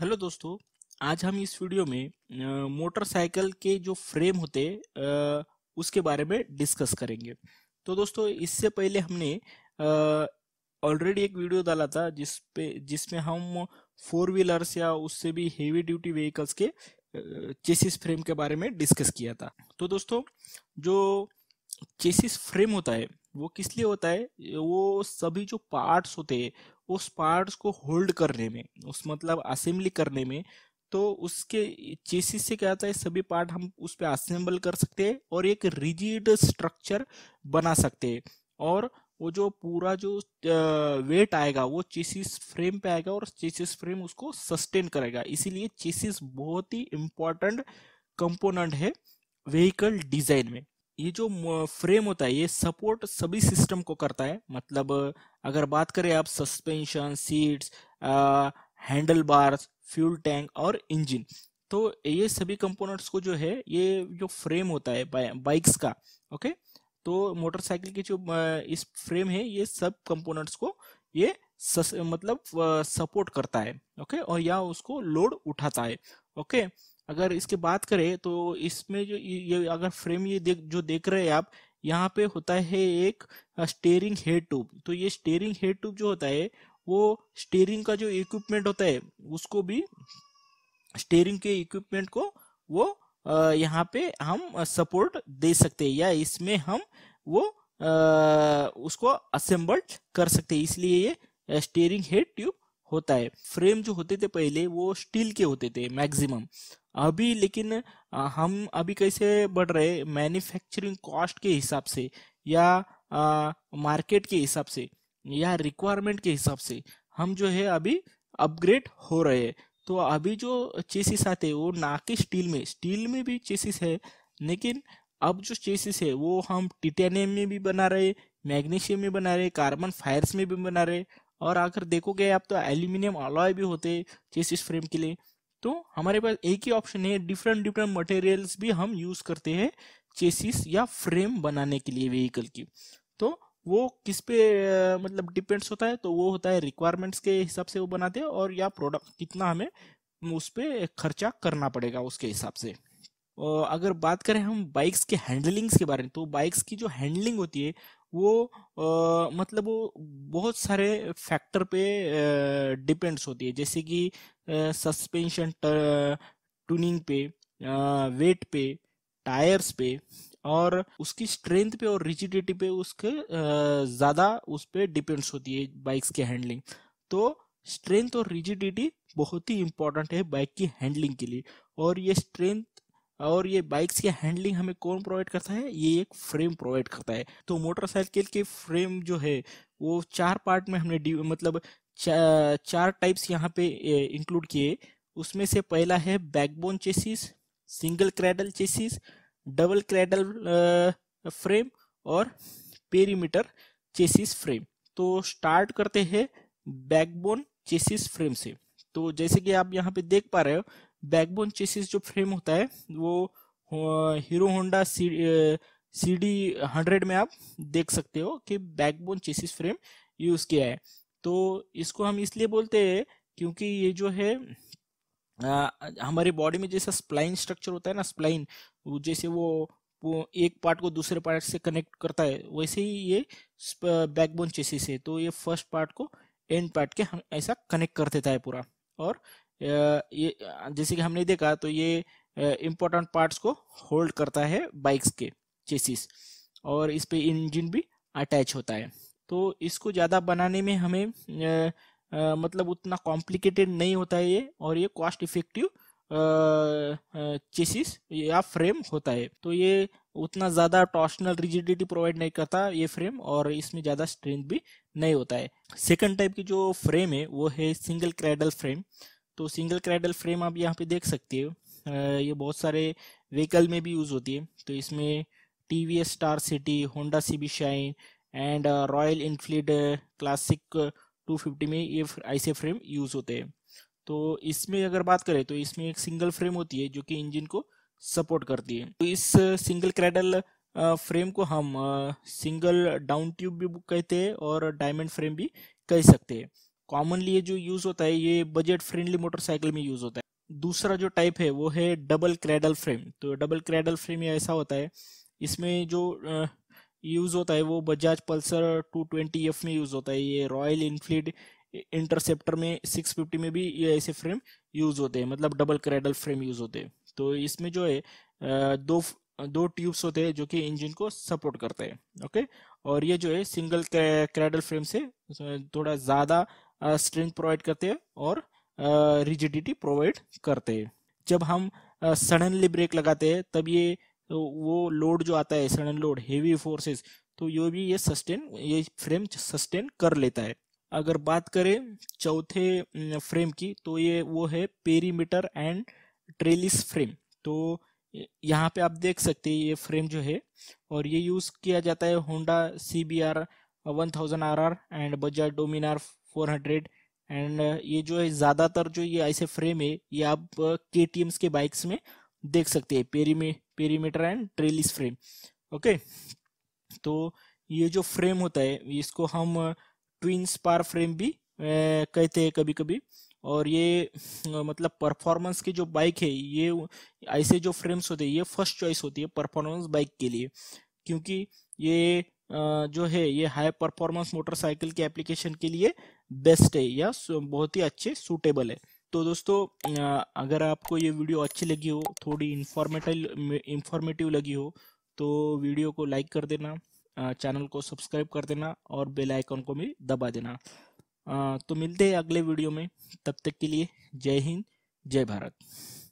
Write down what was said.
hello दोस्तों आज हम इस वीडियो में मोटरसाइकिल के जो फ्रेम होते उसके बारे में डिस्कस करेंगे तो दोस्तों इससे पहले हमने ऑलरेडी एक वीडियो डाला था जिस पे जिसमें हम फोर व्हीलर्स या उससे भी हेवी ड्यूटी व्हीकल्स के चेसिस फ्रेम के बारे में डिस्कस किया था तो दोस्तों जो चेसिस फ्रेम होता है वो किस लिए होता है वो सभी जो पार्ट्स होते हैं उस पार्ट्स को होल्ड करने में उस मतलब असेंबली करने में तो उसके चेसिस से क्या होता है सभी पार्ट हम उस पर असेंबल कर सकते हैं और एक रिजिड स्ट्रक्चर बना सकते हैं और वो जो पूरा जो वेट आएगा वो चेसिस फ्रेम पे आएगा और चेसिस फ्रेम उसको सस्टेन करेगा इसीलिए चेसिस बहुत ही इम्पोर्टेंट कंपोनेंट है व्हीकल डिजाइन में ये जो फ्रेम होता है ये सपोर्ट सभी सिस्टम को करता है मतलब अगर बात करें आप suspension seats handle bars fuel tank और इंजन तो ये सभी कंपोनेंट्स को जो है ये जो फ्रेम होता है बा, बाइक्स का ओके तो मोटरसाइकिल की जो इस फ्रेम है ये सब कंपोनेंट्स को ये सस, मतलब सपोर्ट करता है ओके और या उसको लोड उठाता है ओके अगर इसके बात करें तो इसमें जो ये अगर फ्रेम ये देख जो देख रहे हैं आप यहाँ पे होता है एक स्टेयरिंग हेड ट्यूब तो ये स्टेयरिंग हेड ट्यूब जो होता है वो स्टेयरिंग का जो इक्विपमेंट होता है उसको भी स्टेयरिंग के इक्विपमेंट को वो यहाँ पे हम सपोर्ट दे सकते हैं या इसमें हम वो उसको असेंबल्ड कर सकते हैं इसलिए ये स्टेयरिंग हेड ट्यूब होता है फ्रेम जो होते थे पहले वो स्टील के होते थे मैक्सिमम अभी लेकिन हम अभी कैसे बढ़ रहे मैन्युफैक्चरिंग कॉस्ट के हिसाब से या मार्केट के हिसाब से या रिक्वायरमेंट के हिसाब से हम जो है अभी अपग्रेड हो रहे हैं तो अभी जो चेसिस आते हैं वो ना कि स्टील में स्टील में भी चेसिस है लेकिन अब जो चेसिस है वो हम टिटेनियम में भी बना रहे मैग्नीशियम में बना रहे कार्बन फायर्स में भी बना रहे और अगर देखोगे आप तो एल्यूमिनियम अलॉय भी होते चेसिस फ्रेम के लिए तो हमारे पास एक ही ऑप्शन है डिफरेंट डिफरेंट मटेरियल्स भी हम यूज करते हैं चेसिस या फ्रेम बनाने के लिए व्हीकल की तो वो किस पे मतलब डिपेंड्स होता है तो वो होता है रिक्वायरमेंट्स के हिसाब से वो बनाते हैं और या प्रोडक्ट कितना हमें उस पर खर्चा करना पड़ेगा उसके हिसाब से अगर बात करें हम बाइक्स के हैंडलिंग्स के बारे में तो बाइक्स की जो हैंडलिंग होती है वो आ, मतलब वो बहुत सारे फैक्टर पे डिपेंड्स होती है जैसे कि सस्पेंशन ट्यूनिंग पे आ, वेट पे टायर्स पे और उसकी स्ट्रेंथ पे और रिजिडिटी पे उसके ज़्यादा उस पर डिपेंड्स होती है बाइक्स की हैंडलिंग तो स्ट्रेंथ और रिजिडिटी बहुत ही इंपॉर्टेंट है बाइक की हैंडलिंग के लिए और ये स्ट्रेंथ और ये बाइक्स की हैंडलिंग हमें कौन प्रोवाइड करता है ये एक फ्रेम प्रोवाइड करता है तो मोटरसाइकिल के फ्रेम जो है वो चार पार्ट में हमने मतलब चा, चार टाइप्स यहाँ पे इंक्लूड किए उसमें से पहला है backbone chassis single cradle chassis double cradle frame और पेरीमीटर चेसिस फ्रेम तो स्टार्ट करते हैं बैकबोन चेसिस फ्रेम से तो जैसे कि आप यहाँ पे देख पा रहे हो बैकबोन चेसिस जो फ्रेम होता है वो हीरो होंडा सी डी हंड्रेड में आप देख सकते हो कि बैकबोन चेसिस फ्रेम यूज़ किया है तो इसको हम इसलिए बोलते हैं क्योंकि ये जो है आ, हमारे बॉडी में जैसा स्प्लाइन स्ट्रक्चर होता है ना स्प्लाइन जैसे वो वो एक पार्ट को दूसरे पार्ट से कनेक्ट करता है वैसे ही ये बैकबोन चेसिस है तो ये फर्स्ट पार्ट को एंड पार्ट के हम ऐसा कनेक्ट कर देता है पूरा और ये जैसे कि हमने देखा तो ये इम्पोर्टेंट पार्ट्स को होल्ड करता है बाइक्स के चेसिस और इस पर इंजिन भी अटैच होता है तो इसको ज़्यादा बनाने में हमें आ, आ, मतलब उतना कॉम्प्लिकेटेड नहीं होता है ये और ये कॉस्ट इफेक्टिव चेसिस या फ्रेम होता है तो ये उतना ज़्यादा टॉर्शनल रिजिडिटी प्रोवाइड नहीं करता ये फ्रेम और इसमें ज़्यादा स्ट्रेंथ भी नहीं होता है सेकंड टाइप की जो फ्रेम है वो है सिंगल क्रेडल फ्रेम तो सिंगल क्रेडल फ्रेम आप यहाँ पे देख सकते हो ये बहुत सारे व्हीकल में भी यूज़ होती है तो इसमें T V S Star City Honda C B Shine and Royal Enfield Classic two fifty में ये ऐसे फ्रेम यूज़ होते हैं तो इसमें अगर बात करें तो इसमें एक सिंगल फ्रेम होती है जो कि इंजन को सपोर्ट करती है तो इस सिंगल क्रेडल फ्रेम को हम सिंगल डाउन ट्यूब भी कहते हैं और डायमंड फ्रेम भी कह सकते हैं कॉमनली ये जो यूज़ होता है ये बजट फ्रेंडली मोटरसाइकिल में यूज़ होता है दूसरा जो टाइप है वो है डबल क्रेडल फ्रेम तो डबल क्रेडल फ्रेम ये ऐसा होता है इसमें जो यूज़ होता है वो बजाज पल्सर एफ में यूज़ होता है ये रॉयल इनफील्ड इंटरसेप्टर में 650 में भी ये ऐसे फ्रेम यूज़ होते हैं मतलब डबल क्रेडल फ्रेम यूज़ होते हैं तो इसमें जो है दो दो ट्यूब्स होते हैं जो कि इंजन को सपोर्ट करते हैं ओके और ये जो है सिंगल क्रेडल फ्रेम से थोड़ा ज़्यादा स्ट्रेंथ प्रोवाइड करते हैं और रिजिडिटी प्रोवाइड करते हैं जब हम सडनली ब्रेक लगाते हैं तब ये वो लोड जो आता है सडन लोड हेवी फोर्सेस तो ये भी ये सस्टेन ये फ्रेम सस्टेन कर लेता है अगर बात करें चौथे फ्रेम की तो ये वो है पेरीमीटर एंड ट्रेलिस फ्रेम तो यहाँ पे आप देख सकते हैं ये फ्रेम जो है और ये यूज़ किया जाता है Honda C B R one thousand R R and Bajaj Dominar four hundred and uh, ये जो है ज़्यादातर जो ये ऐसे फ्रेम है ये आप uh, के के बाइक्स में देख सकते हैं पेरीमे perimeter and trellis frame okay तो ये जो फ्रेम होता है इसको हम ट्विन स्पार फ्रेम भी uh, कहते हैं कभी कभी और ये मतलब परफॉर्मेंस की जो बाइक है ये ऐसे जो फ्रेम्स होते हैं ये फर्स्ट चॉइस होती है परफॉर्मेंस बाइक के लिए क्योंकि ये जो है ये हाई परफॉर्मेंस मोटरसाइकिल के एप्लीकेशन के लिए बेस्ट है या बहुत ही अच्छे सूटेबल है तो दोस्तों अगर आपको ये वीडियो अच्छी लगी हो थोड़ी इन्फॉर्मेटिव इन्फॉर्मेटिव लगी हो तो वीडियो को लाइक कर देना चैनल को सब्सक्राइब कर देना और बेल आइकन को भी दबा देना तो मिलते हैं अगले वीडियो में तब तक के लिए जय हिंद जय भारत